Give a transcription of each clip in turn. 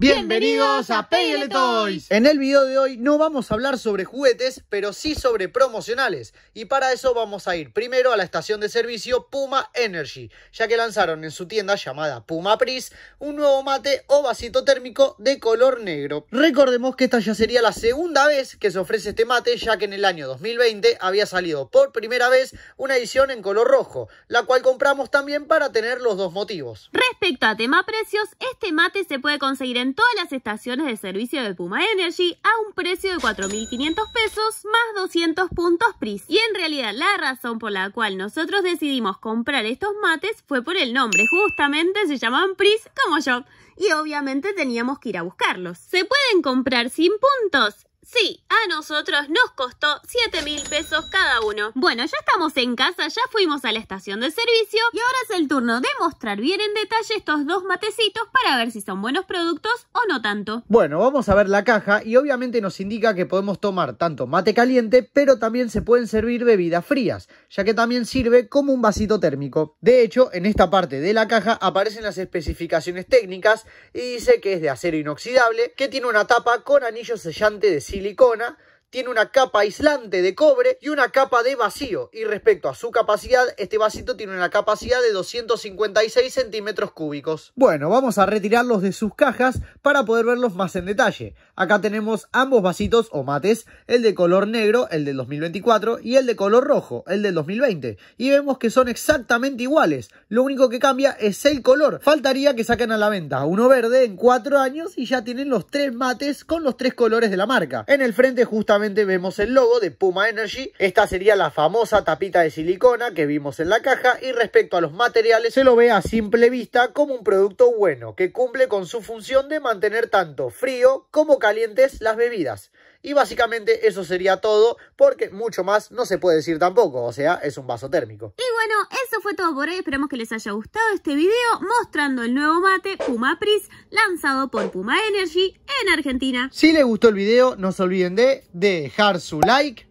Bienvenidos a Pele Toys. En el video de hoy no vamos a hablar sobre juguetes, pero sí sobre promocionales. Y para eso vamos a ir primero a la estación de servicio Puma Energy, ya que lanzaron en su tienda llamada Puma Pris un nuevo mate o vasito térmico de color negro. Recordemos que esta ya sería la segunda vez que se ofrece este mate, ya que en el año 2020 había salido por primera vez una edición en color rojo, la cual compramos también para tener los dos motivos. Respecto a tema precios, este mate se puede conseguir en en todas las estaciones de servicio de Puma Energy a un precio de 4.500 pesos más 200 puntos PRIS. Y en realidad la razón por la cual nosotros decidimos comprar estos mates fue por el nombre, justamente se llaman PRIS como yo. Y obviamente teníamos que ir a buscarlos. Se pueden comprar sin puntos Sí, a nosotros nos costó 7 mil pesos cada uno. Bueno, ya estamos en casa, ya fuimos a la estación de servicio y ahora es el turno de mostrar bien en detalle estos dos matecitos para ver si son buenos productos o no tanto. Bueno, vamos a ver la caja y obviamente nos indica que podemos tomar tanto mate caliente, pero también se pueden servir bebidas frías, ya que también sirve como un vasito térmico. De hecho, en esta parte de la caja aparecen las especificaciones técnicas y dice que es de acero inoxidable, que tiene una tapa con anillo sellante de silicona tiene una capa aislante de cobre y una capa de vacío. Y respecto a su capacidad, este vasito tiene una capacidad de 256 centímetros cúbicos. Bueno, vamos a retirarlos de sus cajas para poder verlos más en detalle. Acá tenemos ambos vasitos o mates, el de color negro, el del 2024, y el de color rojo, el del 2020. Y vemos que son exactamente iguales. Lo único que cambia es el color. Faltaría que saquen a la venta uno verde en cuatro años y ya tienen los tres mates con los tres colores de la marca. En el frente justamente vemos el logo de Puma Energy. Esta sería la famosa tapita de silicona que vimos en la caja y respecto a los materiales se lo ve a simple vista como un producto bueno que cumple con su función de mantener tanto frío como calientes las bebidas. Y básicamente eso sería todo, porque mucho más no se puede decir tampoco, o sea, es un vaso térmico. Y bueno, eso fue todo por hoy, esperemos que les haya gustado este video mostrando el nuevo mate Puma Pris, lanzado por Puma Energy en Argentina. Si les gustó el video, no se olviden de dejar su like,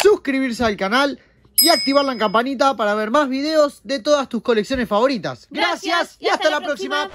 suscribirse al canal y activar la campanita para ver más videos de todas tus colecciones favoritas. Gracias, y hasta, la, próxima.